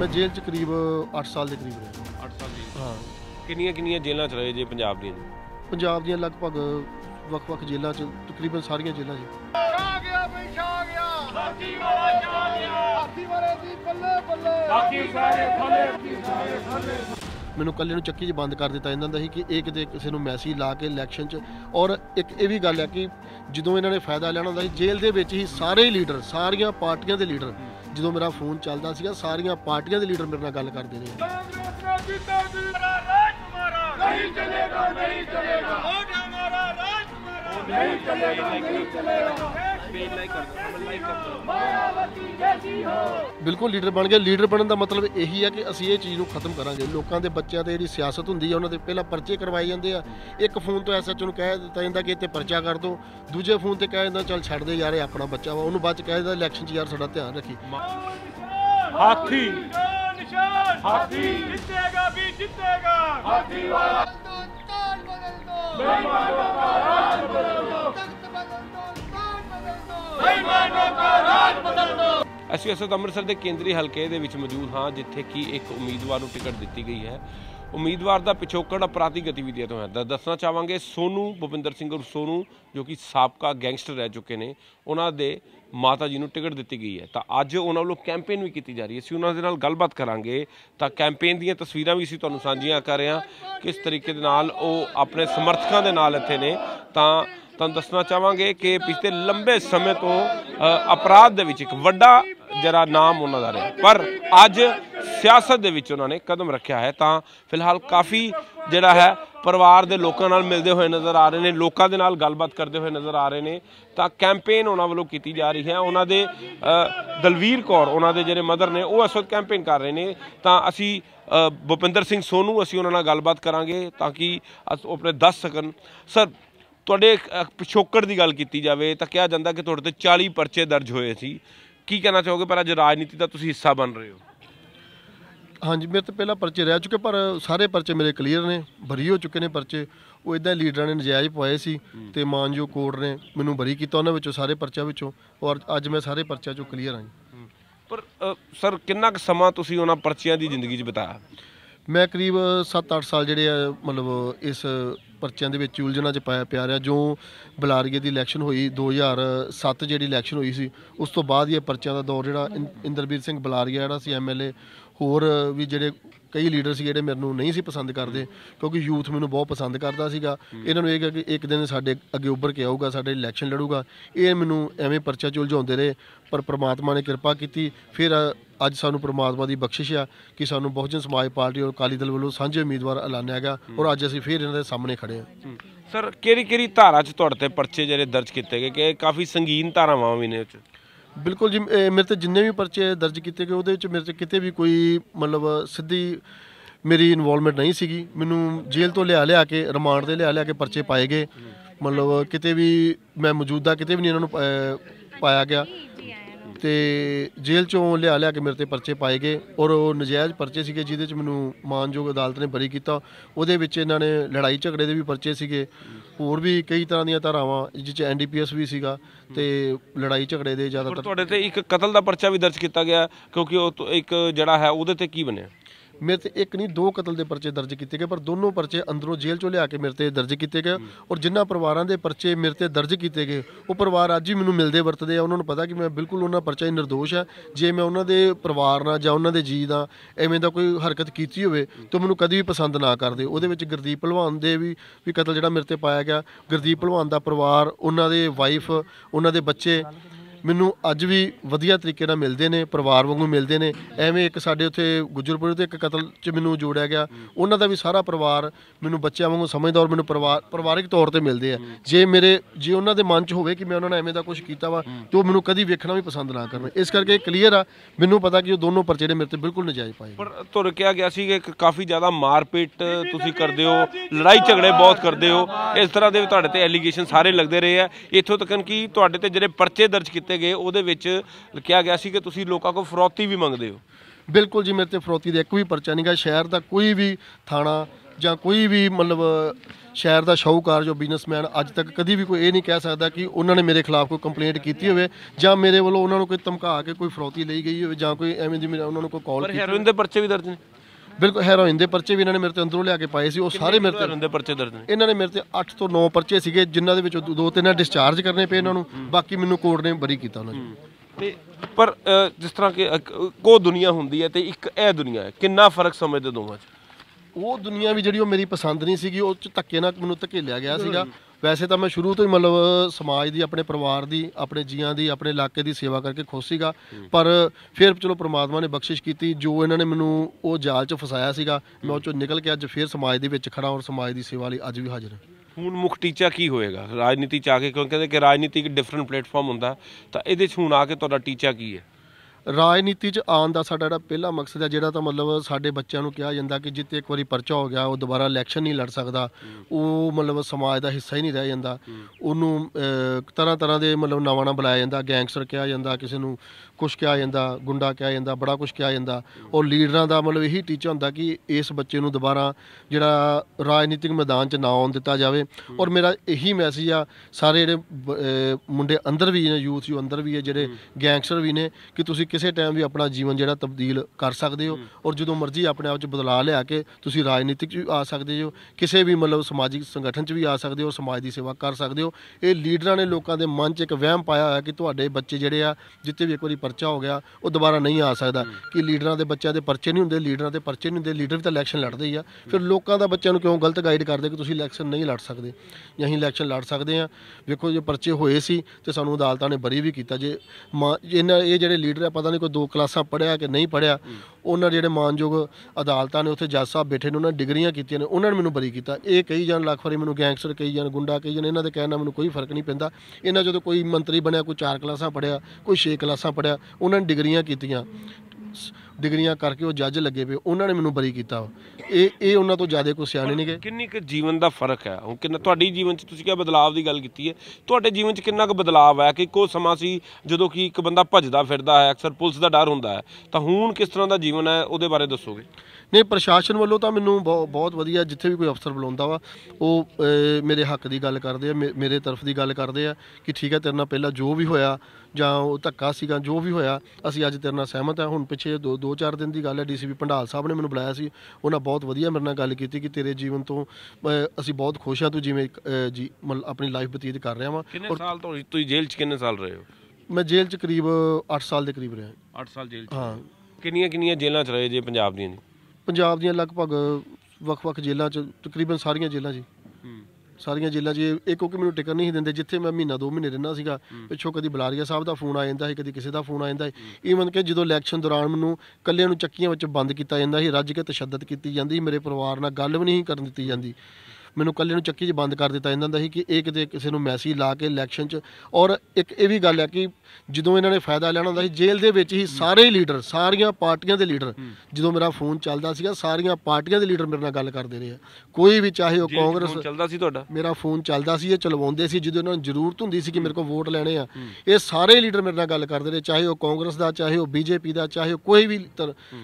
ਮੈਂ ਜੇਲ੍ਹ 'ਚ ਕਰੀਬ 8 ਸਾਲ ਦੇ ਕਰੀਬ ਰਿਹਾ 8 ਸਾਲ ਜੇਲ੍ਹ ਹਾਂ ਕਿੰਨੀਆਂ ਕਿੰਨੀਆਂ ਜੇਲ੍ਹਾਂ ਚ ਰਹੇ ਜੇ ਪੰਜਾਬ ਦੀਆਂ ਪੰਜਾਬ ਦੀਆਂ ਲਗਭਗ ਵੱਖ-ਵੱਖ ਜੇਲ੍ਹਾਂ 'ਚ ਤਕਰੀਬਨ ਸਾਰੀਆਂ ਜੇਲ੍ਹਾਂ 'ਚ ਆ ਗਿਆ ਬਈ ਆ ਗਿਆ ਬਾਕੀ ਵਾਲਾ ਜਾ ਗਿਆ ਬਾਕੀ ਵਾਲੇ ਦੀ ਬੱਲੇ ਬੱਲੇ ਬਾਕੀ ਸਾਰੇ ਥੱਲੇ ਮੈਨੂੰ ਕੱਲੇ ਨੂੰ ਚੱਕੀ 'ਚ ਬੰਦ ਕਰ ਦਿੱਤਾ ਇਹਨਾਂ ਦਾ ਸੀ ਕਿ ਇਹ ਕਿਤੇ ਕਿਸੇ ਨੂੰ ਮੈਸੇਜ ਲਾ ਕੇ ਇਲੈਕਸ਼ਨ 'ਚ ਔਰ ਇੱਕ ਇਹ ਵੀ ਗੱਲ ਹੈ ਕਿ ਜਦੋਂ ਇਹਨਾਂ ਨੇ ਫਾਇਦਾ ਲੈਣਾ ਹੁੰਦਾ ਸੀ ਜੇਲ੍ਹ ਦੇ ਵਿੱਚ ਹੀ ਸਾਰੇ ਲੀਡਰ ਸਾਰੀਆਂ ਪਾਰਟੀਆਂ ਦੇ ਲੀਡਰ ਜਦੋਂ ਮੇਰਾ ਫੋਨ ਚੱਲਦਾ ਸੀਗਾ ਸਾਰੀਆਂ ਪਾਰਟੀਆਂ ਦੇ ਲੀਡਰ ਮੇਰੇ ਨਾਲ ਗੱਲ ਕਰਦੇ ਨੇ ਜੀ ਰਾਜ ਨਹੀਂ ਚਲੇਗਾ ਨਹੀਂ ਚਲੇਗਾ ਨਹੀਂ ਚਲੇਗਾ ਨਹੀਂ ਚਲੇਗਾ ਲਾਈਕ ਕਰ ਦਿਓ ਲਾਈਕ ਹੋ ਬਿਲਕੁਲ ਲੀਡਰ ਬਣ ਗਿਆ ਲੀਡਰ ਬਣਨ ਦਾ ਮਤਲਬ ਇਹੀ ਹੈ ਕਿ ਅਸੀਂ ਇਹ ਚੀਜ਼ ਨੂੰ ਖਤਮ ਕਰਾਂਗੇ ਲੋਕਾਂ ਦੇ ਬੱਚਿਆਂ ਤੇ ਜਿਹੜੀ ਸਿਆਸਤ ਹੁੰਦੀ ਹੈ ਉਹਨਾਂ ਦੇ ਪਹਿਲਾਂ ਪਰਚੇ ਕਰਵਾਏ ਜਾਂਦੇ ਆ ਇੱਕ ਫੋਨ ਤੋਂ ਐਸਐਚਓ ਨੂੰ ਕਹਿ ਦਿੱਤਾ ਜਾਂਦਾ ਕਿ ਇੱਥੇ ਪਰਚਾ ਕਰ ਦਿਓ ਦੂਜੇ ਫੋਨ ਤੇ ਕਹਿ ਜਾਂਦਾ ਚੱਲ ਛੱਡ ਦੇ ਯਾਰ ਇਹ ਆਪਣਾ ਬੱਚਾ ਵਾ ਉਹਨੂੰ ਬਾਅਦ ਚ ਕਹਿ ਦਿੰਦਾ ਇਲੈਕਸ਼ਨ 'ਚ ਯਾਰ ਸਾਡਾ ਧਿਆਨ ਰੱਖੀ ਹਾਥੀ ਨਿਸ਼ਾਨ ਹਾਥੀ ਜਿੱਤੇਗਾ ਵੀ ਜਿੱਤੇਗਾ ਹਾਥੀ ਵਾਲਾ ਬਦਲ ਦੋ ਬੇਈਮਾਨ ਦਾ ਰਾਜ ਬਦਲ ਦੋ ਅਸੀਂ ਅਸਦ ਅੰਮ੍ਰਿਤਸਰ ਦੇ ਕੇਂਦਰੀ ਹਲਕੇ ਦੇ ਵਿੱਚ ਮੌਜੂਦ ਹਾਂ ਜਿੱਥੇ ਕਿ ਇੱਕ ਉਮੀਦਵਾਰ ਨੂੰ ਟਿਕਟ ਦਿੱਤੀ ਗਈ ਹੈ ਉਮੀਦਵਾਰ ਦਾ ਪਿਛੋਕੜ ਅਪਰਾਧਿਕ ਗਤੀਵਿਧੀਆਂ ਤੋਂ ਹੈ ਦੱਸਣਾ ਚਾਹਾਂਗੇ ਸੋਨੂ ਭੁਪਿੰਦਰ ਸਿੰਘ ਔਰ ਸੋਨੂ ਜੋ ਕਿ ਸਾਬਕਾ ਗੈਂਗਸਟਰ ਰਹਿ ਚੁੱਕੇ ਨੇ ਉਹਨਾਂ ਦੇ ਮਾਤਾ ਜੀ ਨੂੰ ਟਿਕਟ ਦਿੱਤੀ ਗਈ ਹੈ ਤਾਂ ਅੱਜ ਉਹਨਾਂ ਵੱਲੋਂ ਕੈਂਪੇਨ ਵੀ ਕੀਤੀ ਜਾ ਰਹੀ ਹੈ ਅਸੀਂ ਉਹਨਾਂ ਦੇ ਨਾਲ ਗੱਲਬਾਤ ਕਰਾਂਗੇ ਤਾਂ ਕੈਂਪੇਨ ਦੀਆਂ ਤਸਵੀਰਾਂ ਵੀ ਅਸੀਂ ਤੁਹਾਨੂੰ ਸਾਂਝੀਆਂ ਕਰ ਰਹੇ ਹਾਂ ਕਿਸ ਤਰੀਕੇ ਦੇ ਨਾਲ ਉਹ ਆਪਣੇ ਸਮਰਥਕਾਂ ਦੇ ਨਾਲ ਇੱਥੇ ਨੇ ਤਾਂ ਤੁਹਾਨੂੰ ਦੱਸਣਾ ਚਾਹਾਂਗੇ ਕਿ ਪਿਛਲੇ ਲੰਬੇ ਸਮੇਂ ਤੋਂ ਅਪਰਾਧ ਦੇ ਵਿੱਚ ਇੱਕ ਵੱਡਾ ਜਰਾ ਨਾਮ ਉਹਨਾਂ ਦਾ ਰਿਹਾ ਪਰ ਅੱਜ ਸਿਆਸਤ ਦੇ ਵਿੱਚ ਉਹਨਾਂ ਨੇ ਕਦਮ ਰੱਖਿਆ ਹੈ ਤਾਂ ਫਿਲਹਾਲ ਕਾਫੀ ਜਿਹੜਾ ਹੈ ਪਰਿਵਾਰ ਦੇ ਲੋਕਾਂ ਨਾਲ ਮਿਲਦੇ ਹੋਏ ਨਜ਼ਰ ਆ ਰਹੇ ਨੇ ਲੋਕਾਂ ਦੇ ਨਾਲ ਗੱਲਬਾਤ ਕਰਦੇ ਹੋਏ ਨਜ਼ਰ ਆ ਰਹੇ ਨੇ ਤਾਂ ਕੈਂਪੇਨ ਉਹਨਾਂ ਵੱਲੋਂ ਕੀਤੀ ਜਾ ਰਹੀ ਹੈ ਉਹਨਾਂ ਦੇ ਦਲਵੀਰ ਕੌਰ ਉਹਨਾਂ ਦੇ ਜਿਹੜੇ ਮਦਰ ਨੇ ਉਹ ਇਸ ਵਕਤ ਕੈਂਪੇਨ ਕਰ ਰਹੇ ਨੇ ਤਾਂ ਅਸੀਂ ਭੁਪਿੰਦਰ ਸਿੰਘ ਸੋਨੂ ਅਸੀਂ ਉਹਨਾਂ ਨਾਲ ਗੱਲਬਾਤ ਕਰਾਂਗੇ ਤਾਂ ਕਿ ਆਪਣੇ ਦੱਸ ਸਕਣ ਸਰ ਤੁਹਾਡੇ ਪਿਛੋਕੜ ਦੀ ਗੱਲ ਕੀਤੀ ਜਾਵੇ ਤਾਂ ਕਿਹਾ ਜਾਂਦਾ ਕਿ ਤੁਹਾਡੇ ਤੇ 40 ਪਰਚੇ ਦਰਜ ਹੋਏ ਸੀ ਕੀ ਕਹਿਣਾ ਚਾਹੋਗੇ ਪਰ ਅੱਜ ਰਾਜਨੀਤੀ ਦਾ ਤੁਸੀਂ ਹਿੱਸਾ ਬਣ ਰਹੇ ਹੋ ਹਾਂਜੀ ਮੇਰੇ ਤੇ ਪਹਿਲਾਂ ਪਰਚੇ ਰਹਿ ਚੁੱਕੇ ਪਰ ਸਾਰੇ ਪਰਚੇ ਮੇਰੇ ਕਲੀਅਰ ਨੇ ਭਰੀ ਹੋ ਚੁੱਕੇ ਨੇ ਪਰਚੇ ਉਹ ਇਦਾਂ ਲੀਡਰਾਂ ਨੇ ਨਜਾਇਜ਼ ਪਾਏ ਸੀ ਤੇ ਮਾਨਯੋਗ ਕੋਰਟ ਨੇ ਮੈਨੂੰ ਬਰੀ ਕੀਤਾ ਉਹਨਾਂ ਵਿੱਚੋਂ ਸਾਰੇ ਪਰਚਿਆਂ ਵਿੱਚੋਂ ਔਰ ਅੱਜ ਮੈਂ ਸਾਰੇ ਪਰਚਿਆਂ ਚੋਂ ਕਲੀਅਰ ਹਾਂ ਪਰ ਸਰ ਕਿੰਨਾ ਕੁ ਸਮਾਂ ਤੁਸੀਂ ਉਹਨਾਂ ਪਰਚਿਆਂ ਦੀ ਜ਼ਿੰਦਗੀ 'ਚ ਬਿਤਾਇਆ ਮੈਂ ਕਰੀਬ 7-8 ਸਾਲ ਜਿਹੜੇ ਆ ਮਤਲਬ ਇਸ ਪਰਚਿਆਂ ਦੇ ਵਿੱਚ ਉਲਝਣਾ ਚ ਪਾਇਆ ਪਿਆ ਰਿਹਾ ਜੋ ਬਲਾਰੀਏ ਦੀ ਇਲੈਕਸ਼ਨ ਹੋਈ 2007 ਜਿਹੜੀ ਇਲੈਕਸ਼ਨ ਹੋਈ ਸੀ ਉਸ ਤੋਂ ਬਾਅਦ ਇਹ ਪਰਚਿਆਂ ਦਾ ਦੌਰ ਜਿਹੜਾ ਇੰਦਰਬੀਰ ਸਿੰਘ ਬਲਾਰੀਆ ਜਿਹੜਾ ਸੀ ਐਮਐਲਏ ਹੋਰ ਵੀ ਜਿਹੜੇ ਕਈ ਲੀਡਰ ਸੀ ਜਿਹੜੇ ਮੈਨੂੰ ਨਹੀਂ ਸੀ ਪਸੰਦ ਕਰਦੇ ਕਿਉਂਕਿ ਯੂਥ ਮੈਨੂੰ ਬਹੁਤ ਪਸੰਦ ਕਰਦਾ ਸੀਗਾ ਇਹਨਾਂ ਨੂੰ ਇਹ ਕਿ ਇੱਕ ਦਿਨ ਸਾਡੇ ਅੱਗੇ ਉੱਭਰ ਕੇ ਆਊਗਾ ਸਾਡੇ ਇਲੈਕਸ਼ਨ ਲੜੂਗਾ ਇਹ ਮੈਨੂੰ ਐਵੇਂ ਪਰਚਾ ਚੁਲਝਾਉਂਦੇ ਰਹੇ ਪਰ ਪ੍ਰਮਾਤਮਾ ਨੇ ਕਿਰਪਾ ਕੀਤੀ ਫਿਰ ਅੱਜ ਸਾਨੂੰ ਪ੍ਰਮਾਤਮਾ ਦੀ ਬਖਸ਼ਿਸ਼ ਆ ਕਿ ਸਾਨੂੰ ਬਹੁਜਨ ਸਮਾਜ ਪਾਰਟੀ ਔਰ ਕਾਲੀ ਦਲ ਵੱਲੋਂ ਸਾਂਝੇ ਉਮੀਦਵਾਰ ਐਲਾਨਿਆ ਗਿਆ ਔਰ ਅੱਜ ਅਸੀਂ ਫਿਰ ਇਹਨਾਂ ਦੇ ਸਾਹਮਣੇ ਖੜੇ ਹਾਂ ਸਰ ਕਿਹੜੀ ਕਿਹੜੀ ਧਾਰਾ 'ਚ ਤੁਹਾਡੇ ਤੇ ਪਰਚੇ ਜਿਹੜੇ ਦਰਜ ਕੀਤੇ ਗਏ ਕਿ ਕਾਫੀ ਸੰਗੀਨ ਧਾਰਾਵਾਂ ਵੀ ਨੇ ਉਹ 'ਚ ਬਿਲਕੁਲ ਜੀ ਮੇਰੇ ਤੇ ਜਿੰਨੇ ਵੀ ਪਰਚੇ ਦਰਜ ਕੀਤੇ ਗਏ ਉਹਦੇ ਵਿੱਚ ਮੇਰੇ ਤੇ ਕਿਤੇ ਵੀ ਕੋਈ ਮਤਲਬ ਸਿੱਧੀ ਮੇਰੀ ਇਨਵੋਲਵਮੈਂਟ ਨਹੀਂ ਸੀਗੀ ਮੈਨੂੰ ਜੇਲ੍ਹ ਤੋਂ ਲਿਆ ਲਿਆ ਕੇ ਰਿਮਾਂਡ ਤੇ ਲਿਆ ਲਿਆ ਕੇ ਪਰਚੇ ਪਾਏ ਗਏ ਮਤਲਬ ਕਿਤੇ ਵੀ ਮੈਂ ਮੌਜੂਦਾ ਕਿਤੇ ਵੀ ਨਹੀਂ ਇਹਨਾਂ ਨੂੰ ਪਾਇਆ ਗਿਆ ਤੇ ਜੇਲ੍ਹ ਚੋਂ ਲਿਆ ਲਿਆ ਕੇ ਮੇਰੇ ਤੇ ਪਰਚੇ ਪਾਏ ਗਏ ਔਰ ਉਹ ਨਜਾਇਜ਼ ਪਰਚੇ ਸੀਗੇ ਜਿਹਦੇ ਚ ਮੈਨੂੰ ਮਾਨਯੋਗ ਅਦਾਲਤ ਨੇ ਬਰੀ ਕੀਤਾ ਉਹਦੇ ਵਿੱਚ ਇਹਨਾਂ ਨੇ ਲੜਾਈ ਝਗੜੇ ਦੇ ਵੀ ਪਰਚੇ ਸੀਗੇ ਹੋਰ ਵੀ ਕਈ ਤਰ੍ਹਾਂ ਦੀਆਂ ਧਾਰਾਵਾਂ ਜਿਸ ਚ ਐਨਡੀਪੀਐਸ ਵੀ ਸੀਗਾ ਤੇ ਲੜਾਈ ਝਗੜੇ ਦੇ ਜ਼ਿਆਦਾਤਰ ਤੁਹਾਡੇ ਤੇ ਇੱਕ ਕਤਲ ਦਾ ਪਰਚਾ ਵੀ ਦਰਜ ਕੀਤਾ ਗਿਆ ਕਿਉਂਕਿ ਉਹ ਇੱਕ ਜਿਹੜਾ ਹੈ ਉਹਦੇ ਤੇ ਕੀ ਬਣਿਆ ਮੇਰੇ ਤੇ ਇੱਕ ਨਹੀਂ ਦੋ ਕਤਲ ਦੇ ਪਰਚੇ ਦਰਜ ਕੀਤੇ ਗਏ ਪਰ ਦੋਨੋਂ ਪਰਚੇ ਅੰਦਰੋਂ ਜੇਲ੍ਹ ਚੋਂ ਲਿਆ ਕੇ ਮੇਰੇ ਤੇ ਦਰਜ ਕੀਤੇ ਗਏ ਔਰ ਜਿਨ੍ਹਾਂ ਪਰਿਵਾਰਾਂ ਦੇ ਪਰਚੇ ਮੇਰੇ ਤੇ ਦਰਜ ਕੀਤੇ ਗਏ ਉਹ ਪਰਿਵਾਰ ਅੱਜ ਹੀ ਮੈਨੂੰ ਮਿਲਦੇ ਵਰਤਦੇ ਆ ਉਹਨਾਂ ਨੂੰ ਪਤਾ ਕਿ ਮੈਂ ਬਿਲਕੁਲ ਉਹਨਾਂ ਪਰਚਾ ਹੀ ਨਿਰਦੋਸ਼ ਆ ਜੇ ਮੈਂ ਉਹਨਾਂ ਦੇ ਪਰਿਵਾਰ ਨਾਲ ਜਾਂ ਉਹਨਾਂ ਦੇ ਜੀ ਦਾ ਐਵੇਂ ਦਾ ਕੋਈ ਹਰਕਤ ਕੀਤੀ ਹੋਵੇ ਤਾਂ ਮੈਨੂੰ ਕਦੀ ਵੀ ਪਸੰਦ ਨਾ ਕਰਦੇ ਉਹਦੇ ਵਿੱਚ ਗੁਰਦੀਪ ਭਲਵਾਨ ਦੇ ਵੀ ਵੀ ਕਤਲ ਜਿਹੜਾ ਮੇਰੇ ਤੇ ਪਾਇਆ ਗਿਆ ਗੁਰਦੀਪ ਭਲਵਾਨ ਦਾ ਪਰਿਵਾਰ ਉਹਨਾਂ ਦੇ ਵਾਈਫ ਉਹਨਾਂ ਦੇ ਬੱਚੇ ਮੈਨੂੰ ਅੱਜ ਵੀ ਵਧੀਆ ਤਰੀਕੇ ਨਾਲ ਮਿਲਦੇ ਨੇ ਪਰਿਵਾਰ ਵਾਂਗੂ ਮਿਲਦੇ ਨੇ ਐਵੇਂ ਇੱਕ ਸਾਡੇ ਉੱਥੇ ਗੁਜਰਪੁਰ ਤੇ ਇੱਕ ਕਤਲ 'ਚ ਮੈਨੂੰ ਜੋੜਿਆ ਗਿਆ ਉਹਨਾਂ ਦਾ ਵੀ ਸਾਰਾ ਪਰਿਵਾਰ ਮੈਨੂੰ ਬੱਚਿਆਂ ਵਾਂਗੂ ਸਮਝਦਾ ਔਰ ਮੈਨੂੰ ਪਰਿਵਾਰ ਪਰਿਵਾਰਿਕ ਤੌਰ ਤੇ ਮਿਲਦੇ ਆ ਜੇ ਮੇਰੇ ਜੇ ਉਹਨਾਂ ਦੇ ਮਨ 'ਚ ਹੋਵੇ ਕਿ ਮੈਂ ਉਹਨਾਂ ਨਾਲ ਐਵੇਂ ਦਾ ਕੁਝ ਕੀਤਾ ਵਾ ਤੇ ਉਹ ਮੈਨੂੰ ਕਦੀ ਵੇਖਣਾ ਵੀ ਪਸੰਦ ਨਾ ਕਰਨ ਇਸ ਕਰਕੇ ਕਲੀਅਰ ਆ ਮੈਨੂੰ ਪਤਾ ਕਿ ਉਹ ਦੋਨੋਂ ਪਰ ਜਿਹੜੇ ਮੇਰੇ ਤੇ ਬਿਲਕੁਲ ਨਜਾਇਜ਼ ਪਾਏ ਪਰ ਤੁਰ ਕਿਹਾ ਗਿਆ ਸੀ ਕਿ ਕਾਫੀ ਜ਼ਿਆਦਾ ਮਾਰਪੀਟ ਤੁਸੀਂ ਕਰਦੇ ਹੋ ਲੜਾਈ ਝਗੜੇ ਬਹੁਤ ਕਰਦੇ ਹੋ ਇਸ ਤਰ੍ਹਾਂ ਦੇ ਤੁਹਾਡੇ ਤੇ ਐਲੀਗੇਸ਼ਨ ਸਾਰੇ ਲੱਗਦੇ ਰਹੇ ਆ ਇੱਥੋਂ ਤੱਕ ਕਿ ਤੁਹਾਡੇ ਤੇ ਜਿਹੜੇ ਪਰਚੇ ਦਰਜ ਕੀਤੇ ਤੇ ਗਏ ਉਹਦੇ ਵਿੱਚ ਲਿਖਿਆ ਗਿਆ ਸੀ ਕਿ ਤੁਸੀਂ ਲੋਕਾਂ ਕੋਲ ਫਰੋਤੀ ਵੀ ਮੰਗਦੇ ਹੋ ਬਿਲਕੁਲ ਜੀ ਮੇਰੇ ਤੇ ਫਰੋਤੀ ਦਾ ਇੱਕ ਵੀ ਪਰਚਾ ਨਹੀਂਗਾ ਸ਼ਹਿਰ ਦਾ ਕੋਈ ਵੀ ਥਾਣਾ ਜਾਂ ਕੋਈ ਵੀ ਮਤਲਬ ਸ਼ਹਿਰ ਦਾ ਸ਼ੌਕਾਰ ਜੋ ਬਿਜ਼ਨਸਮੈਨ ਅੱਜ ਤੱਕ ਕਦੀ ਵੀ ਕੋਈ ਇਹ ਨਹੀਂ ਕਹਿ ਸਕਦਾ ਕਿ ਉਹਨਾਂ ਨੇ ਮੇਰੇ ਖਿਲਾਫ ਕੋਈ ਕੰਪਲੇਂਟ ਕੀਤੀ ਹੋਵੇ ਜਾਂ ਮੇਰੇ ਵੱਲੋਂ ਉਹਨਾਂ ਨੂੰ ਕੋਈ ਧਮਕਾ ਕੇ ਕੋਈ ਫਰੋਤੀ ਲਈ ਗਈ ਹੋਵੇ ਜਾਂ ਕੋਈ ਐਵੇਂ ਦੀ ਮੇਰਾ ਉਹਨਾਂ ਨੂੰ ਕੋਈ ਕਾਲ ਕੀਤੀ ਪਰ ਹੈਰੋਇਨ ਦੇ ਪਰਚੇ ਵੀ ਦਰਜ ਨੇ ਬਿਲਕੁਲ ਹੈਰੋਇਨ ਦੇ ਪਰਚੇ ਵੀ ਇਹਨਾਂ ਨੇ ਮੇਰੇ ਤੇ ਅੰਦਰੋਂ ਲਿਆ ਕੇ ਪਾਏ ਸੀ ਉਹ ਸਾਰੇ ਮੇਰੇ ਤੇ ਦੇ ਪਰਚੇ ਦਰਜ ਨੇ ਇਹਨਾਂ ਨੇ ਮੇਰੇ ਤੇ 8 ਤੋਂ 9 ਪਰਚੇ ਸੀਗੇ ਜਿਨ੍ਹਾਂ ਦੇ ਵਿੱਚ ਦੋ ਤਿੰਨ ਡਿਸਚਾਰਜ ਕਰਨੇ ਪਏ ਇਹਨਾਂ ਨੂੰ ਬਾਕੀ ਮੈਨੂੰ ਕੋਰਟ ਨੇ ਬਰੀ ਕੀਤਾ ਉਹਨਾਂ ਨੂੰ ਤੇ ਪਰ ਜਿਸ ਤਰ੍ਹਾਂ ਕਿ ਕੋ ਦੁਨੀਆ ਹੁੰਦੀ ਹੈ ਤੇ ਇੱਕ ਇਹ ਦੁਨੀਆ ਹੈ ਕਿੰਨਾ ਫਰਕ ਸਮਝਦੇ ਦੋਵਾਂ 'ਚ ਉਹ ਦੁਨੀਆ ਵੀ ਜਿਹੜੀ ਉਹ ਮੇਰੀ ਪਸੰਦ ਨਹੀਂ ਸੀਗੀ ਉਹ ਚ ਧੱਕੇ ਨਾਲ ਮੈਨੂੰ ਧਕੇਲਿਆ ਗਿਆ ਸੀਗਾ ਵੈਸੇ ਤਾਂ ਮੈਂ ਸ਼ੁਰੂ ਤੋਂ ਹੀ ਮਤਲਬ ਸਮਾਜ ਦੀ ਆਪਣੇ ਪਰਿਵਾਰ ਦੀ ਆਪਣੇ ਜੀਆਂ ਦੀ ਆਪਣੇ ਇਲਾਕੇ ਦੀ ਸੇਵਾ ਕਰਕੇ ਖੁਸ਼ ਸੀਗਾ ਪਰ ਫਿਰ ਚਲੋ ਪ੍ਰਮਾਤਮਾ ਨੇ ਬਖਸ਼ਿਸ਼ ਕੀਤੀ ਜੋ ਇਹਨਾਂ ਨੇ ਮੈਨੂੰ ਉਹ ਜਾਲ 'ਚ ਫਸਾਇਆ ਸੀਗਾ ਮੈਂ ਉਹ 'ਚੋਂ ਨਿਕਲ ਕੇ ਅੱਜ ਫਿਰ ਸਮਾਜ ਦੇ ਵਿੱਚ ਖੜਾ ਔਰ ਸਮਾਜ ਦੀ ਸੇਵਾ ਲਈ ਅੱਜ ਵੀ ਹਾਜ਼ਰ ਹਾਂ ਹੁਣ ਮੁੱਖ ਟੀਚਾ ਕੀ ਹੋਏਗਾ ਰਾਜਨੀਤੀ ਚ ਆ ਕੇ ਕਿਉਂਕਿ ਕਹਿੰਦੇ ਕਿ ਰਾਜਨੀਤੀ ਇੱਕ ਡਿਫਰੈਂਟ ਪਲੇਟਫਾਰਮ ਹੁੰਦਾ ਤਾਂ ਇਹਦੇ ਚ ਹੁਣ ਆ ਕੇ ਤੁਹਾਡਾ ਟੀਚਾ ਕੀ ਹੈ ਰਾਜਨੀਤੀ 'ਚ ਆਉਣ ਦਾ ਸਾਡਾ ਜਿਹੜਾ ਪਹਿਲਾ ਮਕਸਦ ਹੈ ਜਿਹੜਾ ਤਾਂ ਮਤਲਬ ਸਾਡੇ ਬੱਚਿਆਂ ਨੂੰ ਕਿਹਾ ਜਾਂਦਾ ਕਿ ਜਿੱਤੇ ਇੱਕ ਵਾਰੀ ਪਰਚਾ ਹੋ ਗਿਆ ਉਹ ਦੁਬਾਰਾ ਇਲੈਕਸ਼ਨ ਨਹੀਂ ਲੜ ਸਕਦਾ ਉਹ ਮਤਲਬ ਸਮਾਜ ਦਾ ਹਿੱਸਾ ਹੀ ਨਹੀਂ ਰਹਿ ਜਾਂਦਾ ਉਹਨੂੰ ਤਰ੍ਹਾਂ ਤਰ੍ਹਾਂ ਦੇ ਮਤਲਬ ਨਾਵਾਂ ਨਾ ਬੁਲਾਇਆ ਜਾਂਦਾ ਗੈਂਗਸਟਰ ਕਿਹਾ ਜਾਂਦਾ ਕਿਸੇ ਨੂੰ ਕੁਝ ਕਿਹਾ ਜਾਂਦਾ ਗੁੰਡਾ ਕਿਹਾ ਜਾਂਦਾ ਬੜਾ ਕੁਝ ਕਿਹਾ ਜਾਂਦਾ ਔਰ ਲੀਡਰਾਂ ਦਾ ਮਤਲਬ ਇਹੀ ਟੀਚਾ ਹੁੰਦਾ ਕਿ ਇਸ ਬੱਚੇ ਨੂੰ ਦੁਬਾਰਾ ਜਿਹੜਾ ਰਾਜਨੀਤਿਕ ਮੈਦਾਨ 'ਚ ਨਾ ਆਉਣ ਦਿੱਤਾ ਜਾਵੇ ਔਰ ਮੇਰਾ ਇਹੀ ਮੈਸੇਜ ਆ ਸਾਰੇ ਜਿਹੜੇ ਮੁੰਡੇ ਅੰਦਰ ਵੀ ਨੇ ਯੂਥ ਜੋ ਅੰਦਰ ਵੀ ਹੈ ਜਿਹੜੇ ਗੈਂਗਸਟਰ ਵੀ ਨੇ ਕਿ ਤੁਸੀਂ ਕਿਸੇ ਟਾਈਮ ਵੀ ਆਪਣਾ ਜੀਵਨ ਜਿਹੜਾ ਤਬਦੀਲ ਕਰ ਸਕਦੇ ਹੋ ਔਰ ਜਦੋਂ ਮਰਜ਼ੀ ਆਪਣੇ ਆਪ 'ਚ ਬਦਲਾਅ ਲਿਆ ਕੇ ਤੁਸੀਂ ਰਾਜਨੀਤਿਕ 'ਚ ਆ ਸਕਦੇ ਹੋ ਕਿਸੇ ਵੀ ਮਤਲਬ ਸਮਾਜਿਕ ਸੰਗਠਨ 'ਚ ਵੀ ਆ ਸਕਦੇ ਹੋ ਸਮਾਜ ਦੀ ਸੇਵਾ ਕਰ ਸਕਦੇ ਹੋ ਇਹ ਲੀਡਰਾਂ ਨੇ ਲੋਕਾਂ ਦੇ ਮਨ 'ਚ ਇੱਕ ਵਹਿਮ ਪਾਇਆ ਹੋਇਆ ਕਿ ਤੁਹਾਡੇ ਬੱਚੇ ਜਿਹੜੇ ਆ ਜਿੱਤੇ ਵੀ ਇੱਕ ਵਾਰੀ ਪਰਚਾ ਹੋ ਗਿਆ ਉਹ ਦੁਬਾਰਾ ਨਹੀਂ ਆ ਸਕਦਾ ਕਿ ਲੀਡਰਾਂ ਦੇ ਬੱਚਿਆਂ ਦੇ ਪਰਚੇ ਨਹੀਂ ਹੁੰਦੇ ਲੀਡਰਾਂ ਦੇ ਪਰਚੇ ਨਹੀਂ ਹੁੰਦੇ ਲੀਡਰ ਵੀ ਤਾਂ ਇਲੈਕਸ਼ਨ ਲੜਦੇ ਹੀ ਆ ਫਿਰ ਲੋਕਾਂ ਦਾ ਬੱਚਿਆਂ ਨੂੰ ਕਿਉਂ ਗਲਤ ਗਾਈਡ ਕਰਦੇ ਕਿ ਤੁਸੀਂ ਇਲੈਕਸ਼ਨ ਨਹੀਂ ਲੜ ਸਕਦੇ ਜਾਂ ਅਸੀਂ ਇਲੈਕਸ਼ਨ ਲੜ ਸਕਦੇ ਆ ਵੇਖੋ ਜੇ ਪਰਚੇ ਹੋਏ ਸੀ ਤੇ ਸਾਨੂੰ ਅਦਾਲਤਾਂ ਨੇ ਬਰੀ ਵੀ ਕੀਤਾ ਜੇ ਇਹਨਾਂ ਇਹ ਜਿਹੜੇ ਲੀਡਰ ਆ ਪਤਾ ਨਹੀਂ ਕੋਈ ਦੋ ਕਲਾਸਾਂ ਪੜਿਆ ਕਿ ਨਹੀਂ ਪੜਿਆ ਉਹਨਾਂ ਜਿਹੜੇ ਮਾਨਯੋਗ ਅਦਾਲਤਾਂ ਨੇ ਉੱਥੇ ਜੱਜ ਸਾਹਿਬ ਬੈਠੇ ਨੇ ਉਹਨਾਂ ਨੇ ਡਿਗਰੀਆਂ ਕੀਤੀਆਂ ਨੇ ਉਹਨਾਂ ਨੇ ਮੈਨੂੰ ਬਰੀ ਕੀਤਾ ਇਹ ਕਈ ਜਾਣ ਲੱਖ ਵਾਰੀ ਮੈਨੂੰ ਗੈਂਗਸਟਰ ਕਈ ਜਾਣ ਗੁੰਡਾ ਕਈ ਜਾਣ ਇਹਨਾਂ ਦੇ ਕਹਿਣ ਨਾਲ ਮੈਨੂੰ ਕੋਈ ਫਰਕ ਨਹੀਂ ਪੈਂਦਾ ਇਹਨਾਂ ਜਦੋਂ ਕੋਈ ਮੰਤਰੀ ਬਣਿਆ ਕੋਈ 4 ਕਲਾਸਾਂ ਪੜਿਆ ਕੋਈ 6 ਕਲਾਸਾਂ ਪੜਿਆ ਉਹਨਾਂ ਨੇ ਡਿਗਰੀਆਂ ਕੀਤੀਆਂ ਡਿਗਰੀਆਂ ਕਰਕੇ ਉਹ ਜੱਜ ਲੱਗੇ ਪਏ ਉਹਨਾਂ ਨੇ ਮੈਨੂੰ ਬਰੀ ਕੀਤਾ ਵਾ। ਇਹ ਇਹ ਉਹਨਾਂ ਤੋਂ ਜ਼ਿਆਦਾ ਕੋਈ ਸਿਆਣੇ ਨਹੀਂਗੇ ਕਿੰਨੀ ਕੁ ਜੀਵਨ ਦਾ ਫਰਕ ਹੈ ਹੁਣ ਕਿੰਨਾ ਤੁਹਾਡੀ ਜੀਵਨ 'ਚ ਤੁਸੀਂ ਕਿਹਾ ਬਦਲਾਅ ਦੀ ਗੱਲ ਕੀਤੀ ਹੈ ਤੁਹਾਡੇ ਜੀਵਨ 'ਚ ਕਿੰਨਾ ਕੁ ਬਦਲਾਅ ਹੈ ਕਿ ਇੱਕੋ ਸਮਾਂ ਸੀ ਜਦੋਂ ਕਿ ਇੱਕ ਬੰਦਾ ਭੱਜਦਾ ਫਿਰਦਾ ਹੈ ਅਕਸਰ ਪੁਲਿਸ ਦਾ ਡਰ ਹੁੰਦਾ ਹੈ ਤਾਂ ਹੁਣ ਕਿਸ ਤਰ੍ਹਾਂ ਦਾ ਜੀਵਨ ਹੈ ਉਹਦੇ ਬਾਰੇ ਦੱਸੋਗੇ ਨਹੀਂ ਪ੍ਰਸ਼ਾਸਨ ਵੱਲੋਂ ਤਾਂ ਮੈਨੂੰ ਬਹੁਤ ਵਧੀਆ ਜਿੱਥੇ ਵੀ ਕੋਈ ਅਫਸਰ ਬੁਲਾਉਂਦਾ ਵਾ ਉਹ ਮੇਰੇ ਹੱਕ ਦੀ ਗੱਲ ਕਰਦੇ ਆ ਮੇਰੇ ਤਰਫ ਦੀ ਗੱਲ ਕਰਦੇ ਆ ਕਿ ਠੀਕ ਹੈ ਤੇਰੇ ਨਾਲ ਪਹਿਲਾਂ ਜੋ ਵੀ ਹੋਇਆ ਜਾਂ ਉਹ ਧੱਕਾ ਸੀਗਾ ਜੋ ਵੀ ਹੋਇਆ ਅਸੀਂ ਅੱਜ ਤੇਰੇ ਨਾਲ ਸਹਿਮਤ ਆ ਹੁਣ ਪਿੱਛੇ 2 2-4 ਦਿਨ ਦੀ ਗੱਲ ਹੈ ਡੀਸੀਪੀ ਭੰਡਾਲ ਸਾਹਿਬ ਨੇ ਮੈਨੂੰ ਬੁਲਾਇਆ ਸੀ ਉਹਨਾਂ ਬਹੁਤ ਵਧੀਆ ਮੇਰੇ ਨਾਲ ਗੱਲ ਕੀਤੀ ਕਿ ਤੇਰੇ ਜੀਵਨ ਤੋਂ ਅਸੀਂ ਬਹੁਤ ਖੁਸ਼ ਆ ਤੂੰ ਜਿਵੇਂ ਜੀ ਆਪਣੀ ਲਾਈਫ ਬਤੀਤ ਕਰ ਰਿਹਾ ਵਾਂ ਕਿੰਨੇ ਸਾਲ ਤੋਂ ਤੁਸੀਂ ਜੇਲ੍ਹ 'ਚ ਕਿੰਨੇ ਸਾਲ ਰਹੇ ਹੋ ਮੈਂ ਜੇਲ੍ਹ 'ਚ ਕਰੀਬ 8 ਸਾਲ ਦੇ ਕਰੀਬ ਰਿਹਾ 8 ਸਾਲ ਜੇਲ੍ਹ 'ਚ ਹਾਂ ਕਿੰਨੀਆਂ ਕਿੰਨੀਆਂ ਜੇਲ੍ਹਾਂ 'ਚ ਰਹੇ ਜੇ ਪੰਜਾਬ ਦੀਆਂ ਪੰਜਾਬ ਦੀਆਂ ਲਗਭਗ ਵੱਖ-ਵੱਖ ਜੇਲ੍ਹਾਂ 'ਚ ਤਕਰੀਬਨ ਸਾਰੀਆਂ ਜੇਲ੍ਹਾਂ ਜੀ ਹੂੰ ਸਾਰੀਆਂ ਜੇਲਾਂ 'ਚ ਇਹ- ਇਹ ਮੈਨੂੰ ਟਿਕਣ ਨਹੀਂ ਦਿੰਦੇ ਜਿੱਥੇ ਮੈਂ ਮਹੀਨਾ ਦੋ ਮਹੀਨੇ ਰਹਿਣਾ ਸੀਗਾ ਪਿੱਛੋਂ ਕਦੀ ਬਲਾਰੀਆ ਸਾਹਿਬ ਦਾ ਫੋਨ ਆ ਜਾਂਦਾ ਸੀ ਕਦੀ ਕਿਸੇ ਦਾ ਫੋਨ ਆ ਜਾਂਦਾ ਸੀ ਈਵਨ ਕਿ ਜਦੋਂ ਇਲੈਕਸ਼ਨ ਦੌਰਾਨ ਮੈਨੂੰ ਕੱਲਿਆਂ ਨੂੰ ਚੱਕੀਆਂ ਵਿੱਚ ਬੰਦ ਕੀਤਾ ਜਾਂਦਾ ਸੀ ਰੱਜ ਕੇ ਤਸ਼ੱਦਦ ਕੀਤੀ ਜਾਂਦੀ ਮੇਰੇ ਪਰਿਵਾਰ ਨਾਲ ਗੱਲ ਵੀ ਨਹੀਂ ਕਰਨ ਦਿੱਤੀ ਜਾਂਦੀ ਮੈਨੂੰ ਕੱਲੇ ਨੂੰ ਚੱਕੀ 'ਚ ਬੰਦ ਕਰ ਦਿੱਤਾ ਇਹਨਾਂ ਦਾ ਸੀ ਕਿ ਇਹ ਕਿਤੇ ਕਿਸੇ ਨੂੰ ਮੈਸੇਜ ਲਾ ਕੇ ਇਲੈਕਸ਼ਨ 'ਚ ਔਰ ਇੱਕ ਇਹ ਵੀ ਗੱਲ ਹੈ ਕਿ ਜਦੋਂ ਇਹਨਾਂ ਨੇ ਫਾਇਦਾ ਲੈਣਾ ਹੁੰਦਾ ਸੀ ਜੇਲ੍ਹ ਦੇ ਵਿੱਚ ਹੀ ਸਾਰੇ ਲੀਡਰ ਸਾਰੀਆਂ ਪਾਰਟੀਆਂ ਦੇ ਲੀਡਰ ਜਦੋਂ ਮੇਰਾ ਫੋਨ ਚੱਲਦਾ ਸੀਗਾ ਸਾਰੀਆਂ ਪਾਰਟੀਆਂ ਦੇ ਲੀਡਰ ਮੇਰੇ ਨਾਲ ਗੱਲ ਕਰਦੇ ਰਹੇ ਆ ਕੋਈ ਵੀ ਚਾਹੇ ਉਹ ਕਾਂਗਰਸ ਚੱਲਦਾ ਸੀ ਤੁਹਾਡਾ ਮੇਰਾ ਫੋਨ ਚੱਲਦਾ ਸੀ ਇਹ ਚਲਵਾਉਂਦੇ ਸੀ ਜਦੋਂ ਇਹਨਾਂ ਨੂੰ ਜ਼ਰੂਰਤ ਹੁੰਦੀ ਸੀ ਕਿ ਮੇਰੇ ਕੋਲ ਵੋਟ ਲੈਣੇ ਆ ਇਹ ਸਾਰੇ ਲੀਡਰ ਮੇਰੇ ਨਾਲ ਗੱਲ ਕਰਦੇ ਰਹੇ ਚਾਹੇ ਉਹ ਕਾਂਗਰਸ ਦਾ ਚਾਹੇ ਉਹ ਬੀਜੇਪੀ ਦਾ ਚਾਹੇ ਉਹ ਕੋਈ ਵੀ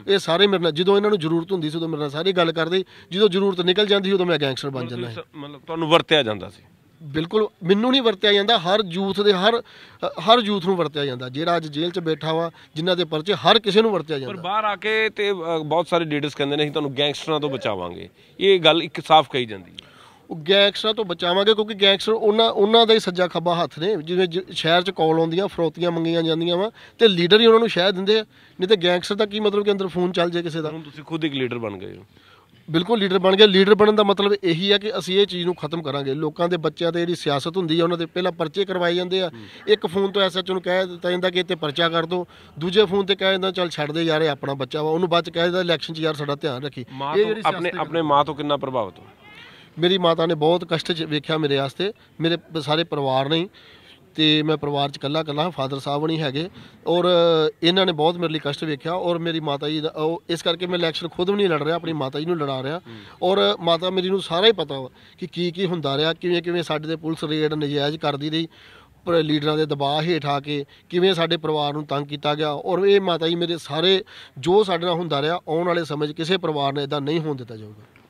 ਇਹ ਸਾਰੇ ਮੇਰੇ ਨਾਲ ਜਦੋਂ ਇਹਨਾਂ ਨੂੰ ਜ਼ਰੂਰਤ ਹੁੰਦੀ ਸੀ ਉਦੋਂ ਮੇਰੇ ਨਾਲ ਸਾਰੇ ਗੱਲ ਕਰਦੇ ਜਦੋਂ ਜ਼ਰੂਰਤ ਨਿਕਲ ਜਾਂਦੀ ਉਦੋਂ ਮੈਂ ਗੈਂਗਸਟਰ ਬਣ ਜਾਂਦਾ ਹੈ ਮਤਲਬ ਤੁਹਾਨੂੰ ਵਰਤਿਆ ਜਾਂਦਾ ਸੀ ਬਿਲਕੁਲ ਮੈਨੂੰ ਨਹੀਂ ਵਰਤਿਆ ਜਾਂਦਾ ਹਰ ਯੂਥ ਦੇ ਹਰ ਹਰ ਯੂਥ ਨੂੰ ਵਰਤਿਆ ਜਾਂਦਾ ਜਿਹੜਾ ਅੱਜ ਜੇਲ੍ਹ 'ਚ ਬੈਠਾ ਵਾ ਜਿਨ੍ਹਾਂ ਦੇ ਪਰਚੇ ਹਰ ਕਿਸੇ ਨੂੰ ਵਰਤਿਆ ਜਾਂਦਾ ਪਰ ਬਾਹਰ ਆ ਕੇ ਤੇ ਬਹੁਤ ਸਾਰੇ ਲੀਡਰਸ ਕਹਿੰਦੇ ਨੇ ਅਸੀਂ ਤੁਹਾਨੂੰ ਗੈਂਗਸਟਰਾਂ ਤੋਂ ਬਚਾਵਾਂਗੇ ਇਹ ਗੱਲ ਇੱਕ ਸਾਫ਼ ਕਹੀ ਜਾਂਦੀ ਹੈ ਉਹ ਗੈਂਗਸਟਰਾਂ ਤੋਂ ਬਚਾਵਾਂਗੇ ਕਿਉਂਕਿ ਗੈਂਗਸਟਰ ਉਹਨਾਂ ਉਹਨਾਂ ਦਾ ਹੀ ਸੱਜਾ ਖੱਬਾ ਹੱਥ ਨੇ ਜਿਵੇਂ ਸ਼ਹਿਰ 'ਚ ਕਾਲ ਆਉਂਦੀਆਂ ਫਰੋਤੀਆਂ ਮੰਗੀਆਂ ਜਾਂਦੀਆਂ ਵਾ ਤੇ ਲੀਡਰ ਹੀ ਉਹਨਾਂ ਨੂੰ ਸ਼ਹਿਦ ਦਿੰਦੇ ਆ ਨਹੀਂ ਤੇ ਗੈਂਗਸਟਰ ਦਾ ਕੀ ਮਤਲਬ ਕਿ ਅੰਦਰ ਫੋਨ ਚੱਲ ਜੇ ਕਿਸੇ ਦਾ ਹੁਣ ਤੁਸੀਂ ਖੁਦ ਇੱਕ ਲੀਡਰ ਬਣ ਗਏ ਹੋ ਬਿਲਕੁਲ ਲੀਡਰ ਬਣ ਗਿਆ ਲੀਡਰ ਬਣਨ ਦਾ ਮਤਲਬ ਇਹੀ ਹੈ ਕਿ ਅਸੀਂ ਇਹ ਚੀਜ਼ ਨੂੰ ਖਤਮ ਕਰਾਂਗੇ ਲੋਕਾਂ ਦੇ ਬੱਚਿਆਂ ਤੇ ਜਿਹੜੀ ਸਿਆਸਤ ਹੁੰਦੀ ਹੈ ਉਹਨਾਂ ਦੇ ਪਹਿਲਾਂ ਪਰਚੇ ਕਰਵਾਏ ਜਾਂਦੇ ਆ ਇੱਕ ਫੋਨ ਤੋਂ ਐਸਐਚਓ ਨੂੰ ਕਹਿ ਦਿੱਤਾ ਜਾਂਦਾ ਕਿ ਇੱਥੇ ਪਰਚਾ ਕਰ ਦਿਓ ਦੂਜੇ ਫੋਨ ਤੇ ਕਹਿ ਜਾਂਦਾ ਚੱਲ ਛੱਡ ਦੇ ਯਾਰ ਇਹ ਆਪਣਾ ਬੱਚਾ ਵਾ ਉਹਨੂੰ ਬਾਅਦ ਚ ਕਹਿ ਦਿੱਤਾ ਇਲੈਕਸ਼ਨ 'ਚ ਯਾਰ ਸਾਡਾ ਧਿਆਨ ਰੱਖੀ ਇਹ ਜਿਹੜੀ ਆਪਣੇ ਆਪਣੇ ਮਾਂ ਤੋਂ ਕਿੰਨਾ ਪ੍ਰਭਾਵਿਤ ਹੋ ਮੇਰੀ ਮਾਤਾ ਨੇ ਬਹੁਤ ਕਸ਼ਟ ਵੇਖਿਆ ਮੇਰੇ ਵਾਸਤੇ ਮੇਰੇ ਸਾਰੇ ਪਰਿਵਾਰ ਨੇ ਤੇ ਮੈਂ ਪਰਿਵਾਰ ਚ ਇਕੱਲਾ ਇਕੱਲਾ ਫਾਦਰ ਸਾਹਿਬ ਨਹੀਂ ਹੈਗੇ ਔਰ ਇਹਨਾਂ ਨੇ ਬਹੁਤ ਮੇਰੇ ਲਈ ਕਸ਼ਟ ਵੇਖਿਆ ਔਰ ਮੇਰੀ ਮਾਤਾ ਜੀ ਦਾ ਉਹ ਇਸ ਕਰਕੇ ਮੈਂ ਇਲੈਕਸ਼ਨ ਖੁਦ ਵੀ ਨਹੀਂ ਲੜ ਰਿਹਾ ਆਪਣੀ ਮਾਤਾ ਜੀ ਨੂੰ ਲੜਾ ਰਿਹਾ ਔਰ ਮਾਤਾ ਮੇਰੀ ਨੂੰ ਸਾਰਾ ਹੀ ਪਤਾ ਵਾ ਕਿ ਕੀ ਕੀ ਹੁੰਦਾ ਰਿਹਾ ਕਿਵੇਂ ਕਿਵੇਂ ਸਾਡੇ ਦੇ ਪੁਲਿਸ ਰੇਡ ਨਜਾਇਜ਼ ਕਰਦੀ ਰਹੀ ਪਰ ਲੀਡਰਾਂ ਦੇ ਦਬਾਅ ਹੇਠ ਆ ਕੇ ਕਿਵੇਂ ਸਾਡੇ ਪਰਿਵਾਰ ਨੂੰ ਤੰਗ ਕੀਤਾ ਗਿਆ ਔਰ ਇਹ ਮਾਤਾ ਜੀ ਮੇਰੇ ਸਾਰੇ ਜੋ ਸਾਡੇ ਨਾਲ ਹੁੰਦਾ ਰਿਹਾ ਆਉਣ ਵਾਲੇ ਸਮੇਂ 'ਚ ਕਿਸੇ ਪਰਿਵਾਰ ਨੇ ਇਦਾਂ ਨਹੀਂ ਹੋਣ ਦਿੱਤਾ ਜਾਊਗਾ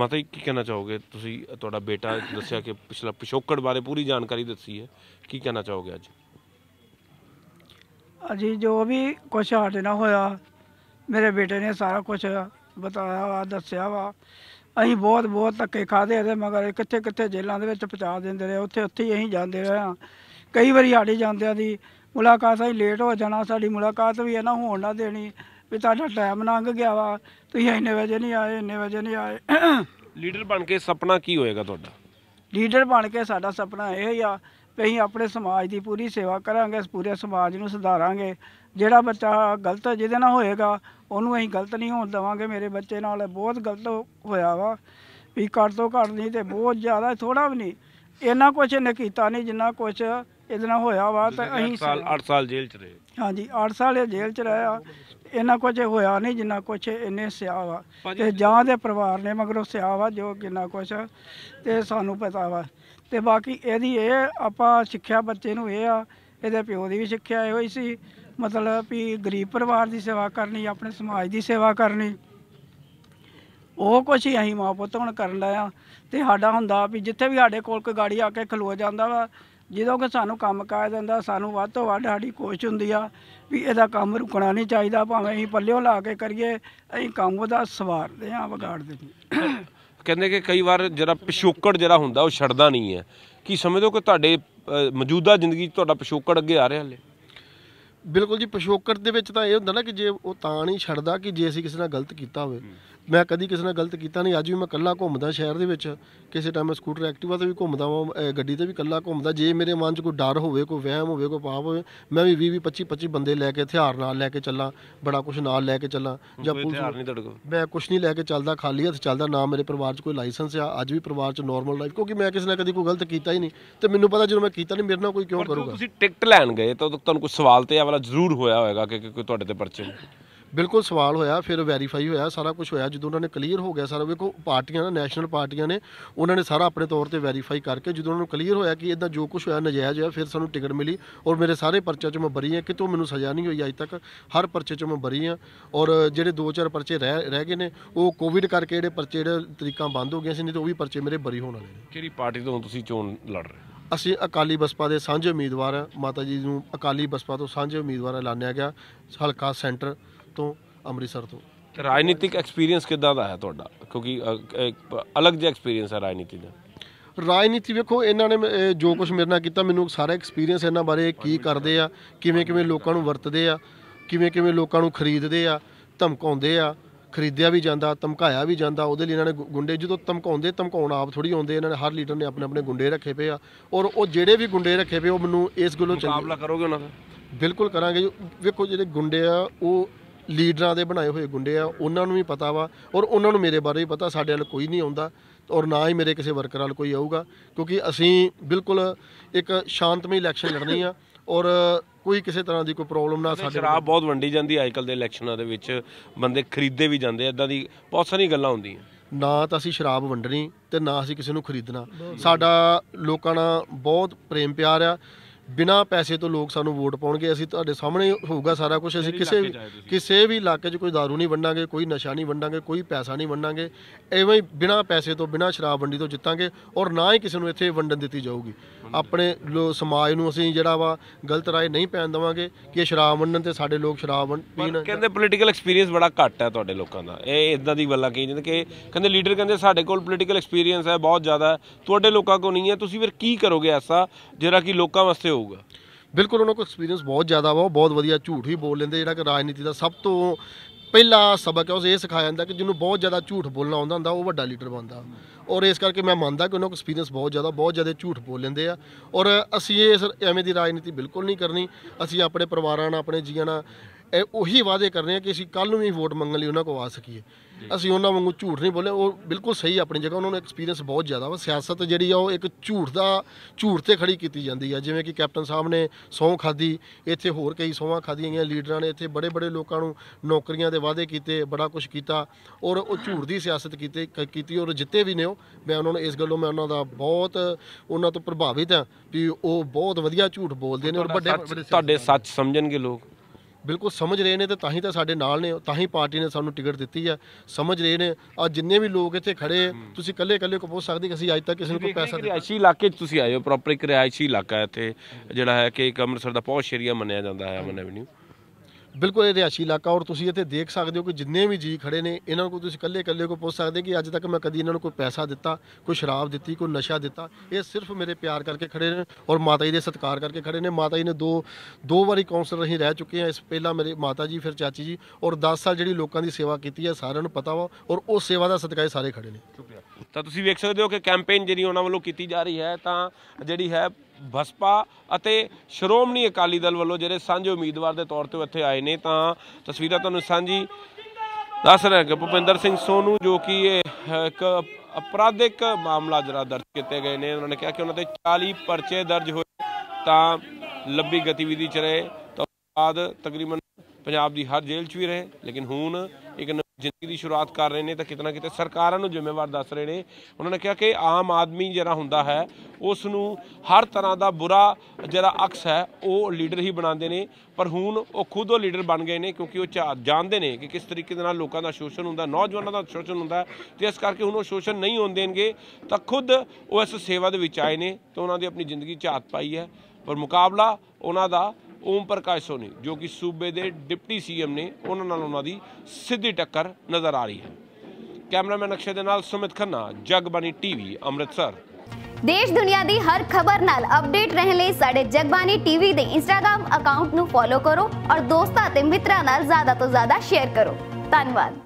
ਮਾਤਾ ਜੀ ਕੀ ਕਹਿਣਾ ਚਾਹੋਗੇ ਤੁਸੀਂ ਤੁਹਾਡਾ ਬੇਟਾ ਦੱਸਿਆ ਕਿ ਪਿਛਲਾ ਪਿਛੋਕੜ ਬਾਰੇ ਪੂਰੀ ਜਾਣਕਾਰੀ ਦੱਸੀ ਹੈ ਕੀ ਕਹਿਣਾ ਚਾਹੋਗੇ ਅੱਜ ਅਜੀ ਜੋ ਵੀ ਕੁਛ ਸਾਡੇ ਨਾ ਹੋਇਆ ਮੇਰੇ ਬੇਟੇ ਨੇ ਸਾਰਾ ਕੁਝ ਬਤਾਇਆ ਵਾ ਦੱਸਿਆ ਵਾ ਅਸੀਂ ਬਹੁਤ ਬਹੁਤ ਧੱਕੇ ਖਾਦੇ ਰਹੇ ਮਗਰ ਕਿੱਥੇ ਕਿੱਥੇ ਜੇਲਾਂ ਦੇ ਵਿੱਚ ਪਹੁੰਚਾ ਦਿੰਦੇ ਰਹੇ ਉੱਥੇ ਉੱਥੇ ਹੀ ਅਸੀਂ ਜਾਂਦੇ ਰਹੇ ਹਾਂ ਕਈ ਵਾਰੀ ਜਾਂਦੇ ਜਾਂਦਿਆਂ ਦੀ ਮੁਲਾਕਾਤ ਅਸੀਂ ਲੇਟ ਹੋ ਜਾਣਾ ਸਾਡੀ ਮੁਲਾਕਾਤ ਵੀ ਇਹ ਨਾ ਹੋਣ ਨਾ ਦੇਣੀ ਵੀ ਤੁਹਾਡਾ ਟਾਈਮ ਲੰਘ ਗਿਆ ਵਾ ਤੁਸੀਂ ਇੰਨੇ ਵਜੇ ਨਹੀਂ ਆਏ ਇੰਨੇ ਵਜੇ ਨਹੀਂ ਆਏ ਲੀਡਰ ਬਣ ਕੇ ਸੁਪਨਾ ਕੀ ਹੋਏਗਾ ਤੁਹਾਡਾ ਲੀਡਰ ਬਣ ਕੇ ਸਾਡਾ ਸੁਪਨਾ ਇਹ ਆ ਵੀ ਅਸੀਂ ਆਪਣੇ ਸਮਾਜ ਦੀ ਪੂਰੀ ਸੇਵਾ ਕਰਾਂਗੇ ਪੂਰੇ ਸਮਾਜ ਨੂੰ ਸੁਧਾਰਾਂਗੇ ਜਿਹੜਾ ਬੱਚਾ ਗਲਤ ਜਿਹਦੇ ਨਾਲ ਹੋਏਗਾ ਉਹਨੂੰ ਅਸੀਂ ਗਲਤ ਨਹੀਂ ਹੋਣ ਦੇਵਾਂਗੇ ਮੇਰੇ ਬੱਚੇ ਨਾਲ ਬਹੁਤ ਗਲਤ ਹੋਇਆ ਵਾ ਵੀ ਘੱਟ ਤੋਂ ਘੱਟ ਨਹੀਂ ਤੇ ਬਹੁਤ ਜ਼ਿਆਦਾ ਥੋੜਾ ਵੀ ਨਹੀਂ ਇੰਨਾ ਕੁਝ ਨਹੀਂ ਕੀਤਾ ਨਹੀਂ ਜਿੰਨਾ ਕੁਝ ਇਹਦੇ ਨਾਲ ਹੋਇਆ ਵਾ ਤਾਂ ਅਸੀਂ 8 ਸਾਲ 8 ਸਾਲ ਜੇਲ੍ਹ ਚ ਰਹੇ ਹਾਂਜੀ 8 ਸਾਲ ਇਹ ਜੇਲ੍ਹ ਚ ਰਹਾ ਇਹਨਾਂ ਕੁਝ ਹੋਇਆ ਨਹੀਂ ਜਿੰਨਾ ਕੁਝ ਇਹਨੇ ਸਿਆਵਾ ਤੇ ਜਾਂ ਦੇ ਪਰਿਵਾਰ ਨੇ ਮਗਰੋਂ ਸਿਆਵਾ ਜੋ ਕਿੰਨਾ ਕੁਝ ਤੇ ਸਾਨੂੰ ਪਤਾ ਵਾ ਤੇ ਬਾਕੀ ਇਹਦੀ ਇਹ ਆਪਾਂ ਸਿੱਖਿਆ ਬੱਚੇ ਨੂੰ ਇਹ ਆ ਇਹਦੇ ਪਿਓ ਦੀ ਵੀ ਸਿੱਖਿਆ ਇਹ ਹੋਈ ਸੀ ਮਤਲਬ ਵੀ ਗਰੀਬ ਪਰਿਵਾਰ ਦੀ ਸੇਵਾ ਕਰਨੀ ਆਪਣੇ ਸਮਾਜ ਦੀ ਸੇਵਾ ਕਰਨੀ ਉਹ ਕੁਛ ਹੀ ਅਸੀਂ ਮਾਪੇ ਤੋਂ ਕਰਨ ਲਿਆ ਤੇ ਸਾਡਾ ਹੁੰਦਾ ਵੀ ਜਿੱਥੇ ਵੀ ਸਾਡੇ ਕੋਲ ਕੋਈ ਗਾੜੀ ਆ ਕੇ ਖਲੋ ਜਾਂਦਾ ਵਾ ਜਦੋਂ ਕਿ ਸਾਨੂੰ ਕੰਮ ਕਾਇਆ ਜਾਂਦਾ ਸਾਨੂੰ ਵੱਧ ਤੋਂ ਵੱਧ ਸਾਡੀ ਕੋਸ਼ਿਸ਼ ਹੁੰਦੀ ਆ ਵੀ ਇਹਦਾ ਕੰਮ ਰੁਕਣਾ ਨਹੀਂ ਚਾਹੀਦਾ ਭਾਵੇਂ ਅਸੀਂ ਪੱਲਿਓ ਲਾ ਕੇ ਕਰੀਏ ਅਸੀਂ ਕੰਮ ਉਹਦਾ ਸਵਾਰਦੇ ਆ ਵਿਗਾੜਦੇ ਨਹੀਂ ਕਹਿੰਦੇ ਕਿ ਕਈ ਵਾਰ ਜਿਹੜਾ ਪਿਛੋਕੜ ਜਿਹੜਾ ਹੁੰਦਾ ਉਹ ਛੱਡਦਾ ਨਹੀਂ ਹੈ ਕੀ ਸਮਝਦੇ ਹੋ ਕਿ ਤੁਹਾਡੇ ਮੌਜੂਦਾ ਜ਼ਿੰਦਗੀ 'ਚ ਤੁਹਾਡਾ ਪਿਛੋਕੜ ਅੱਗੇ ਆ ਰਿਹਾ ਹਲੇ ਬਿਲਕੁਲ ਜੀ ਪਸ਼ੋਕਰ ਦੇ ਵਿੱਚ ਤਾਂ ਇਹ ਹੁੰਦਾ ਨਾ ਕਿ ਜੇ ਉਹ ਤਾਂ ਨਹੀਂ ਛੱਡਦਾ ਕਿ ਜੇ ਅਸੀਂ ਕਿਸੇ ਨਾਲ ਗਲਤ ਕੀਤਾ ਹੋਵੇ ਮੈਂ ਕਦੀ ਕਿਸੇ ਨਾਲ ਗਲਤ ਕੀਤਾ ਨਹੀਂ ਅੱਜ ਵੀ ਮੈਂ ਕੱਲਾ ਘੁੰਮਦਾ ਸ਼ਹਿਰ ਦੇ ਵਿੱਚ ਕਿਸੇ ਟਾਈਮ ਮੈਂ ਸਕੂਟਰ ਐਕਟਿਵਾ ਤੇ ਵੀ ਘੁੰਮਦਾ ਵਾਂ ਗੱਡੀ ਤੇ ਵੀ ਕੱਲਾ ਘੁੰਮਦਾ ਜੇ ਮੇਰੇ ਮਨ 'ਚ ਕੋਈ ਡਰ ਹੋਵੇ ਕੋਈ ਵਹਿਮ ਹੋਵੇ ਕੋਈ ਪਾਪ ਹੋਵੇ ਮੈਂ ਵੀ 20 25 25 ਬੰਦੇ ਲੈ ਕੇ ਹਥਿਆਰ ਨਾਲ ਲੈ ਕੇ ਚੱਲਾਂ ਬੜਾ ਕੁਝ ਨਾਲ ਲੈ ਕੇ ਚੱਲਾਂ ਜਾਂ ਪੁਲਿਸ ਹਥਿਆਰ ਨਹੀਂ ਤੁਹਾਡੇ ਕੋਲ ਮੈਂ ਕੁਝ ਨਹੀਂ ਲੈ ਕੇ ਚੱਲਦਾ ਖਾਲੀ ਹੱਥ ਚੱਲਦਾ ਨਾ ਮੇਰੇ ਪਰਿਵਾਰ 'ਚ ਕੋਈ ਲਾਇਸੈਂਸ ਆ ਅੱਜ ਵੀ ਪਰਿਵਾਰ 'ਚ ਨਾਰਮਲ ਲਾਈਫ ਕਿਉਂਕਿ ਮੈਂ ਕਿਸੇ ਨਾਲ ਕਦੀ ਕੋਈ ਗਲਤ ਕੀਤਾ ਹੀ ਨਹੀਂ ਤੇ ਮੈਨੂੰ ਪਤਾ ਜਦੋਂ ਮੈਂ ਕੀਤਾ ਨਹੀਂ ਮੇਰੇ ਨਾਲ ਕੋਈ ਕਿਉਂ ਕਰੂਗਾ ਤੁਸੀਂ ਟਿਕਟ ਲੈਣ ਗਏ ਤਾਂ ਤੁਹਾਨੂੰ ਕੋਈ ਸਵਾਲ ਤੇ ਆ ਵਾਲਾ ਵਾਲਾ ਜ਼ਰੂਰ ਹੋਇਆ ਹੋਵੇਗਾ ਕਿ ਕੋਈ ਤੁਹਾਡੇ ਤੇ ਪਰਚੇ ਬਿਲਕੁਲ ਸਵਾਲ ਹੋਇਆ ਫਿਰ ਵੈਰੀਫਾਈ ਹੋਇਆ ਸਾਰਾ ਕੁਝ ਹੋਇਆ ਜਦੋਂ ਉਹਨਾਂ ਨੇ ਕਲੀਅਰ ਹੋ ਗਿਆ ਸਾਰਾ ਵੇਖੋ ਪਾਰਟੀਆਂ ਨਾ ਨੈਸ਼ਨਲ ਪਾਰਟੀਆਂ ਨੇ ਉਹਨਾਂ ਨੇ ਸਾਰਾ ਆਪਣੇ ਤੌਰ ਤੇ ਵੈਰੀਫਾਈ ਕਰਕੇ ਜਦੋਂ ਉਹਨਾਂ ਨੂੰ ਕਲੀਅਰ ਹੋਇਆ ਕਿ ਇਦਾਂ ਜੋ ਕੁਝ ਹੋਇਆ ਨਜਾਇਜ਼ ਹੈ ਫਿਰ ਸਾਨੂੰ ਟਿਕਟ ਮਿਲੀ ਔਰ ਮੇਰੇ ਸਾਰੇ ਪਰਚੇ 'ਚ ਮੈਂ ਬਰੀ ਹਾਂ ਕਿਤੋਂ ਮੈਨੂੰ ਸਜ਼ਾ ਨਹੀਂ ਹੋਈ ਅਜੇ ਤੱਕ ਹਰ ਪਰਚੇ 'ਚ ਮੈਂ ਬਰੀ ਹਾਂ ਔਰ ਜਿਹੜੇ ਦੋ ਚਾਰ ਪਰਚੇ ਰਹਿ ਰਹਿ ਗਏ ਨੇ ਉਹ ਕੋਵਿਡ ਕਰਕੇ ਜਿਹੜੇ ਪਰਚੇ ਜਿਹੜੇ ਤਰੀਕਾਂ ਬੰਦ ਹੋ ਗਏ ਸੀ ਨਹੀਂ ਤਾਂ ਉਹ ਵੀ ਪਰਚੇ ਮੇਰੇ ਬਰੀ ਹੋਣ ਵਾਲੇ ਨੇ ਕਿਹੜੀ ਪਾਰਟੀ ਤੋਂ ਤੁਸੀਂ ਚੋਣ ਲੜ ਰਹੇ ਅਸੀਂ ਅਕਾਲੀ ਬਸਪਾ ਦੇ ਸਾਂਝੇ ਉਮੀਦਵਾਰ ਮਾਤਾ ਜੀ ਨੂੰ ਅਕਾਲੀ ਬਸਪਾ ਤੋਂ ਸਾਂਝੇ ਉਮੀਦਵਾਰ ਐਲਾਨਿਆ ਗਿਆ ਹਲਕਾ ਸੈਂਟਰ ਤੋਂ ਅੰਮ੍ਰਿਤਸਰ ਤੋਂ ਰਾਜਨੀਤਿਕ ਐਕਸਪੀਰੀਅੰਸ ਕਿੱਦਾਂ ਦਾ ਹੈ ਤੁਹਾਡਾ ਕਿਉਂਕਿ ਅਲੱਗ ਜਿਹਾ ਐਕਸਪੀਰੀਅੰਸ ਹੈ ਰਾਜਨੀਤੀ ਦਾ ਰਾਜਨੀਤੀ ਵੇਖੋ ਇਹਨਾਂ ਨੇ ਜੋ ਕੁਝ ਮੇਰੇ ਨਾਲ ਕੀਤਾ ਮੈਨੂੰ ਸਾਰਾ ਐਕਸਪੀਰੀਅੰਸ ਇਹਨਾਂ ਬਾਰੇ ਕੀ ਕਰਦੇ ਆ ਕਿਵੇਂ ਕਿਵੇਂ ਲੋਕਾਂ ਨੂੰ ਵਰਤਦੇ ਆ ਕਿਵੇਂ ਕਿਵੇਂ ਲੋਕਾਂ ਨੂੰ ਖਰੀਦਦੇ ਆ ਧਮਕਾਉਂਦੇ ਆ ਖਰੀਦਿਆ ਵੀ ਜਾਂਦਾ ਧਮਕਾਇਆ ਵੀ ਜਾਂਦਾ ਉਹਦੇ ਲਈ ਇਹਨਾਂ ਨੇ ਗੁੰਡੇ ਜਦੋਂ ਧਮਕਾਉਂਦੇ ਧਮਕਾਉਣ ਆਪ ਥੋੜੀ ਆਉਂਦੇ ਇਹਨਾਂ ਨੇ ਹਰ ਲੀਡਰ ਨੇ ਆਪਣੇ ਆਪਣੇ ਗੁੰਡੇ ਰੱਖੇ ਪਏ ਆ ਔਰ ਉਹ ਜਿਹੜੇ ਵੀ ਗੁੰਡੇ ਰੱਖੇ ਪਏ ਉਹ ਮੈਨੂੰ ਇਸ ਗੱਲੋਂ ਚੰਗੀ ਮੁਕਾਬਲਾ ਕਰੋਗੇ ਉਹਨਾਂ ਦਾ ਬਿਲਕੁਲ ਕਰਾਂਗੇ ਜੀ ਵੇਖੋ ਜਿਹੜੇ ਗੁੰਡੇ ਆ ਉਹ ਲੀਡਰਾਂ ਦੇ ਬਣਾਏ ਹੋਏ ਗੁੰਡੇ ਆ ਉਹਨਾਂ ਨੂੰ ਵੀ ਪਤਾ ਵਾ ਔਰ ਉਹਨਾਂ ਨੂੰ ਮੇਰੇ ਬਾਰੇ ਵੀ ਪਤਾ ਸਾਡੇ ਨਾਲ ਕੋਈ ਨਹੀਂ ਆਉਂਦਾ ਔਰ ਨਾ ਹੀ ਮੇਰੇ ਕਿਸੇ ਵਰਕਰ ਨਾਲ ਕੋਈ ਆਊਗਾ ਕਿਉਂਕਿ ਅਸੀਂ ਬਿਲਕੁਲ ਇੱਕ ਸ਼ਾਂਤਮਈ ਇਲੈਕਸ਼ਨ ਲੜਨੀ ਆ ਔਰ ਕੋਈ ਕਿਸੇ ਤਰ੍ਹਾਂ ਦੀ ਕੋਈ ਪ੍ਰੋਬਲਮ ਨਾ ਸਾਡੇ ਸ਼ਰਾਬ ਬਹੁਤ ਵੰਡੀ ਜਾਂਦੀ ਹੈ ਅੱਜਕੱਲ ਦੇ ਇਲੈਕਸ਼ਨਾਂ ਦੇ ਵਿੱਚ ਬੰਦੇ ਖਰੀਦੇ ਵੀ ਜਾਂਦੇ ਐਦਾਂ ਦੀ ਬਹੁਤ ਸਾਰੀਆਂ ਗੱਲਾਂ ਹੁੰਦੀਆਂ ਨਾ ਤਾਂ ਅਸੀਂ ਸ਼ਰਾਬ ਵੰਡਣੀ ਤੇ ਨਾ ਅਸੀਂ ਕਿਸੇ ਨੂੰ ਖਰੀਦਣਾ ਸਾਡਾ ਲੋਕਾਂ ਨਾਲ ਬਹੁਤ ਪ੍ਰੇਮ ਪਿਆਰ ਆ ਬਿਨਾ ਪੈਸੇ ਤੋਂ ਲੋਕ ਸਾਨੂੰ ਵੋਟ ਪਾਉਣਗੇ ਅਸੀਂ ਤੁਹਾਡੇ ਸਾਹਮਣੇ ਹੋਊਗਾ ਸਾਰਾ ਕੁਝ ਅਸੀਂ ਕਿਸੇ ਵੀ ਕਿਸੇ ਵੀ ਇਲਾਕੇ 'ਚ ਕੋਈ दारू ਨਹੀਂ ਵੰਡਾਂਗੇ ਕੋਈ ਨਸ਼ਾ ਨਹੀਂ ਵੰਡਾਂਗੇ ਕੋਈ ਪੈਸਾ ਨਹੀਂ ਵੰਡਾਂਗੇ ਐਵੇਂ ਹੀ ਬਿਨਾ ਪੈਸੇ ਤੋਂ ਬਿਨਾ ਸ਼ਰਾਬ ਵੰਡੀ ਤੋਂ ਜਿੱਤਾਂਗੇ ਔਰ ਨਾ ਹੀ ਕਿਸੇ ਨੂੰ ਇੱਥੇ ਵੰਡਣ ਦਿੱਤੀ ਜਾਊਗੀ ਆਪਣੇ ਸਮਾਜ ਨੂੰ ਅਸੀਂ ਜਿਹੜਾ ਵਾ ਗਲਤ ਰਾਏ ਨਹੀਂ ਪੈਣ ਦੇਵਾਂਗੇ ਕਿ ਸ਼ਰਾਬ ਵੰਡਣ ਤੇ ਸਾਡੇ ਲੋਕ ਸ਼ਰਾਬ ਪੀਣ ਕਹਿੰਦੇ ਪੋਲੀਟੀਕਲ ਐਕਸਪੀਰੀਅੰਸ ਬੜਾ ਘੱਟ ਹੈ ਤੁਹਾਡੇ ਲੋਕਾਂ ਦਾ ਇਹ ਇਦਾਂ ਦੀ ਗੱਲਾਂ ਕਹੀ ਜਾਂਦੇ ਕਿ ਕਹਿੰਦੇ ਲੀਡਰ ਕਹਿੰਦੇ ਸਾਡੇ ਕੋਲ ਪੋਲੀਟੀਕਲ ਐਕਸਪੀਰੀਅੰਸ ਹੈ ਬਹੁਤ ਜ਼ਿਆਦਾ ਤੁਹਾਡੇ ਲੋਕਾਂ ਕੋਲ ਨਹੀਂ ਹੈ ਤੁਸੀਂ ਫਿਰ ਕੀ ਕਰੋਗੇ ਐਸਾ ਜਿਹੜਾ ਕਿ ਲੋਕਾਂ ਵਾਸਤੇ ਹੋਊਗਾ ਬਿਲਕੁਲ ਉਹਨਾਂ ਕੋਲ ਐਕਸਪੀਰੀਅੰਸ ਬਹੁਤ ਜ਼ਿਆਦਾ ਵਾ ਉਹ ਬਹੁਤ ਵਧੀਆ ਝੂਠ ਹੀ ਬੋਲ ਲੈਂਦੇ ਜਿਹੜਾ ਕਿ ਰਾਜਨੀਤੀ ਦਾ ਸਭ ਤੋਂ ਪਹਿਲਾ ਸਬਕ ਹੈ ਉਸ ਇਹ ਸਿਖਾਇਆ ਜਾਂਦਾ ਕਿ ਜਿਹਨੂੰ ਬਹੁਤ ਜ਼ਿਆਦਾ ਝੂਠ ਬੋਲਣਾ ਆਉਂਦਾ ਹੁੰਦਾ ਉਹ ਵੱਡਾ ਲੀਡਰ ਬਣਦਾ ਔਰ ਇਸ ਕਰਕੇ ਮੈਂ ਮੰਨਦਾ ਕਿ ਉਹਨਾਂ ਕੋਲ ਐਕਸਪੀਰੀਅੰਸ ਬਹੁਤ ਜ਼ਿਆਦਾ ਬਹੁਤ ਜ਼ਿਆਦਾ ਝੂਠ ਬੋਲ ਲੈਂਦੇ ਆ ਔਰ ਅਸੀਂ ਇਸ ਐਵੇਂ ਦੀ ਰਾਜਨੀਤੀ ਬਿਲਕੁਲ ਨਹੀਂ ਕਰਨੀ ਅਸੀਂ ਆਪਣੇ ਪਰਿਵਾਰਾਂ ਨਾਲ ਆਪਣੇ ਜੀਆਂ ਨਾਲ ਇਹ ਉਹੀ ਵਾਅਦੇ ਕਰ ਰਹੇ ਆ ਕਿ ਅਸੀਂ ਕੱਲ ਨੂੰ ਵੀ ਵੋਟ ਮੰਗਣ ਲਈ ਉਹਨਾਂ ਕੋਲ ਆ ਸਕੀਏ ਅਸੀਂ ਉਹਨਾਂ ਵਾਂਗੂ ਝੂਠ ਨਹੀਂ ਬੋਲੇ ਉਹ ਬਿਲਕੁਲ ਸਹੀ ਆਪਣੀ ਜਗ੍ਹਾ ਉਹਨਾਂ ਨੂੰ ਐਕਸਪੀਰੀਅੰਸ ਬਹੁਤ ਜ਼ਿਆਦਾ ਵਾ ਸਿਆਸਤ ਜਿਹੜੀ ਆ ਉਹ ਇੱਕ ਝੂਠ ਦਾ ਝੂਠ ਤੇ ਖੜੀ ਕੀਤੀ ਜਾਂਦੀ ਆ ਜਿਵੇਂ ਕਿ ਕੈਪਟਨ ਸਾਹਿਬ ਨੇ ਸੌਂ ਖਾਦੀ ਇੱਥੇ ਹੋਰ ਕਈ ਸੌਂਾਂ ਖਾਦੀਆਂ ਗਈਆਂ ਲੀਡਰਾਂ ਨੇ ਇੱਥੇ ਬੜੇ ਬੜੇ ਲੋਕਾਂ ਨੂੰ ਨੌਕਰੀਆਂ ਦੇ ਵਾਅਦੇ ਕੀਤੇ ਬੜਾ ਕੁਝ ਕੀਤਾ ਔਰ ਉਹ ਝੂਠ ਦੀ ਸਿਆਸਤ ਕੀਤੇ ਕੀਤੀ ਔਰ ਜਿੱਤੇ ਵੀ ਨੇ ਉਹ ਮੈਂ ਉਹਨਾਂ ਨੂੰ ਇਸ ਗੱਲੋਂ ਮੈਂ ਉਹਨਾਂ ਦਾ ਬਹੁਤ ਉਹਨਾਂ ਤੋਂ ਪ੍ਰਭਾਵਿਤ ਆ ਵੀ ਉਹ ਬਹੁਤ ਵਧੀਆ ਝੂਠ ਬੋਲਦੇ ਨੇ ਔਰ ਵੱਡੇ ਤੁਹਾਡੇ ਸੱਚ ਸਮਝਣਗੇ ਲੋਕ ਬਿਲਕੁਲ ਸਮਝ ਰਹੇ ਨੇ ਤੇ ਤਾਂ ਹੀ ਤਾਂ ਸਾਡੇ ਨਾਲ ਨੇ ਤਾਂ ਹੀ ਪਾਰਟੀ ਨੇ ਸਾਨੂੰ ਟਿਕਟ ਦਿੱਤੀ ਹੈ ਸਮਝ ਰਹੇ ਨੇ ਆ ਜਿੰਨੇ ਵੀ ਲੋਕ ਇੱਥੇ ਖੜੇ ਤੁਸੀਂ ਇਕੱਲੇ ਇਕੱਲੇ ਕੋ ਪੁੱਛ ਸਕਦੇ ਕਿ ਅਸੀਂ ਅੱਜ ਤੱਕ ਕਿਸੇ ਨੂੰ ਕੋਈ ਪੈਸਾ ਦਿੱਤਾ ਅਸੀਂ ਇਲਾਕੇ 'ਚ ਤੁਸੀਂ ਆਏ ਹੋ ਪ੍ਰੋਪਰ ਇੱਕ ਰਿਆਇਸ਼ੀ ਇਲਾਕਾ ਹੈ ਇੱਥੇ ਜਿਹੜਾ ਹੈ ਕਿ ਅੰਮ੍ਰਿਤਸਰ ਦਾ ਪੌਸ਼ ਏਰੀਆ ਮੰਨਿਆ ਜਾਂਦਾ ਹੈ ਅਮਨ ਐਵਨਿਊ ਬਿਲਕੁਲ ਇਹ ਰਿਆਸ਼ੀ ਇਲਾਕਾ ਔਰ ਤੁਸੀਂ ਇੱਥੇ ਦੇਖ ਸਕਦੇ ਹੋ ਕਿ ਜਿੰਨੇ ਵੀ ਜੀ ਖੜੇ ਨੇ ਇਹਨਾਂ ਨੂੰ ਤੁਸੀਂ ਇਕੱਲੇ ਇਕੱਲੇ ਕੋ ਪੁੱਛ ਸਕਦੇ ਕਿ ਅੱਜ ਤੱਕ ਮੈਂ ਕਦੀ ਇਹਨਾਂ ਨੂੰ ਕੋਈ ਪੈਸਾ ਦਿੱਤਾ ਕੋਈ ਸ਼ਰਾਬ ਦਿੱਤੀ ਕੋਈ ਨਸ਼ਾ ਦਿੱਤਾ ਇਹ ਸਿਰਫ ਮੇਰੇ ਪਿਆਰ ਕਰਕੇ ਖੜੇ ਨੇ ਔਰ ਮਾਤਾ ਜੀ ਦੇ ਸਤਿਕਾਰ ਕਰਕੇ ਖੜੇ ਨੇ ਮਾਤਾ ਜੀ ਨੇ ਦੋ ਦੋ ਵਾਰੀ ਕਾਉਂਸਲਰ ਰਹੀ ਰਹਿ ਚੁੱਕੇ ਆ ਇਸ ਪਹਿਲਾਂ ਮੇਰੇ ਮਾਤਾ ਜੀ ਫਿਰ ਚਾਚੀ ਜੀ ਔਰ 10 ਸਾਲ ਜਿਹੜੀ ਲੋਕਾਂ ਦੀ ਸੇਵਾ ਕੀਤੀ ਹੈ ਸਾਰਿਆਂ ਨੂੰ ਪਤਾ ਵਾ ਔਰ ਉਹ ਸੇਵਾ ਦਾ ਸਦਕਾ ਸਾਰੇ ਖੜੇ ਨੇ ਤਾਂ ਤੁਸੀਂ ਵੇਖ ਸਕਦੇ ਹੋ ਕਿ ਕੈਂਪੇਨ ਜਿਹੜੀ ਉਹਨਾਂ ਵੱਲੋਂ ਕੀਤੀ ਜਾ ਰਹੀ ਹੈ ਤਾਂ ਜਿਹੜੀ ਹੈ ਬਸਪਾ ਅਤੇ ਸ਼੍ਰੋਮਣੀ ਅਕਾਲੀ ਦਲ ਵੱਲੋਂ ਜਿਹੜੇ ਸਾਂਝੇ ਉਮੀਦਵਾਰ ਦੇ ਤੌਰ ਤੇ ਇੱਥੇ ਆਏ ਨੇ ਤਾਂ ਤਸਵੀਰਾਂ ਤੁਹਾਨੂੰ ਸਾਂਝੀ ਦੱਸ ਰਹੇ ਕਿ ਭੁਪਿੰਦਰ ਸਿੰਘ ਸੋਨੂ ਜੋ ਕਿ ਇੱਕ ਅਪਰਾਧਿਕ ਮਾਮਲਾ ਜਰਾ ਦਰਜ ਕੀਤੇ ਗਏ ਨੇ ਉਹਨਾਂ ਨੇ ਕਿਹਾ ਕਿ ਉਹਨਾਂ ਤੇ 40 ਪਰਚੇ ਦਰਜ ਹੋਏ ਤਾਂ ਲੱਭੀ ਗਤੀਵਿਧੀ ਚ ਰਹੇ ਤਾਂ ਬਾਅਦ ਤਕਰੀਬਨ ਪੰਜਾਬ ਦੀ ਹਰ ਜੇਲ੍ਹ 'ਚ ਵੀ ਰਹੇ ਲੇਕਿਨ ਹੁਣ ਇੱਕ ਜ਼ਿੰਦਗੀ ਦੀ ਸ਼ੁਰੂਆਤ ਕਰ ਰਹੇ ਨੇ ਤਾਂ ਕਿਤਨਾ ਕਿਤੇ ਸਰਕਾਰਾਂ ਨੂੰ ਜ਼ਿੰਮੇਵਾਰ ਦੱਸ ਰਹੇ ਨੇ ਉਹਨਾਂ ਨੇ ਕਿਹਾ ਕਿ ਆਮ ਆਦਮੀ ਜਿਹੜਾ ਹੁੰਦਾ ਹੈ ਉਸ ਨੂੰ ਹਰ ਤਰ੍ਹਾਂ ਦਾ ਬੁਰਾ ਜਿਹੜਾ ਅਕਸ ਹੈ ਉਹ ਲੀਡਰ ਹੀ ਬਣਾਉਂਦੇ ਨੇ ਪਰ ਹੁਣ ਉਹ ਖੁਦ ਉਹ ਲੀਡਰ ਬਣ ਗਏ ਨੇ ਕਿਉਂਕਿ ਉਹ ਜਾਣਦੇ ਨੇ ਕਿ ਕਿਸ ਤਰੀਕੇ ਦੇ ਨਾਲ ਲੋਕਾਂ ਦਾ ਸ਼ੋਸ਼ਣ ਹੁੰਦਾ ਨੌਜਵਾਨਾਂ ਦਾ ਸ਼ੋਸ਼ਣ ਹੁੰਦਾ ਤੇ ਇਸ ਕਰਕੇ ਹੁਣ ਉਹ ਸ਼ੋਸ਼ਣ ਨਹੀਂ ਹੋਣ ਦੇਣਗੇ ਤਾਂ ਖੁਦ ਉਹ ਇਸ ਸੇਵਾ ਦੇ ਵਿੱਚ ਆਏ ਨੇ ਤੇ ਉਹਨਾਂ ਦੀ ਆਪਣੀ ਜ਼ਿੰਦਗੀ ਝਾਤ ਪਾਈ ਹੈ ਪਰ ਮੁਕਾਬਲਾ ਉਹਨਾਂ ਦਾ ਓਮ ਪ੍ਰਕਾਸ਼ ਸੋਨੀ ਜੋ ਕਿ ਸੂਬੇ ਦੇ ਡਿਪਟੀ ਸੀਐਮ ਨੇ ਉਹਨਾਂ ਨਾਲ ਉਹਨਾਂ ਦੀ ਸਿੱਧੀ ਟੱਕਰ ਨਜ਼ਰ ਆ ਰਹੀ ਹੈ ਕੈਮਰਾਮੈਨ ਅਕਸ਼ੇ ਦੇ ਨਾਲ ਸੁਮਿਤ ਖੰਨਾ ਜਗਬਾਨੀ ਟੀਵੀ ਅੰਮ੍ਰਿਤਸਰ ਦੇਸ਼ ਦੁਨੀਆ ਦੀ ਹਰ ਖਬਰ ਨਾਲ ਅਪਡੇਟ ਰਹਿਣ ਲਈ ਸਾਡੇ ਜਗਬਾਨੀ ਟੀਵੀ ਦੇ ਇੰਸਟਾਗ੍ਰam ਅਕਾਊਂਟ ਨੂੰ ਫੋਲੋ ਕਰੋ ਔਰ ਦੋਸਤਾਂ ਤੇ ਮਿੱਤਰਾਂ ਨਾਲ ਜ਼ਿਆਦਾ ਤੋਂ ਜ਼ਿਆਦਾ ਸ਼ੇਅਰ ਕਰੋ ਧੰਨਵਾਦ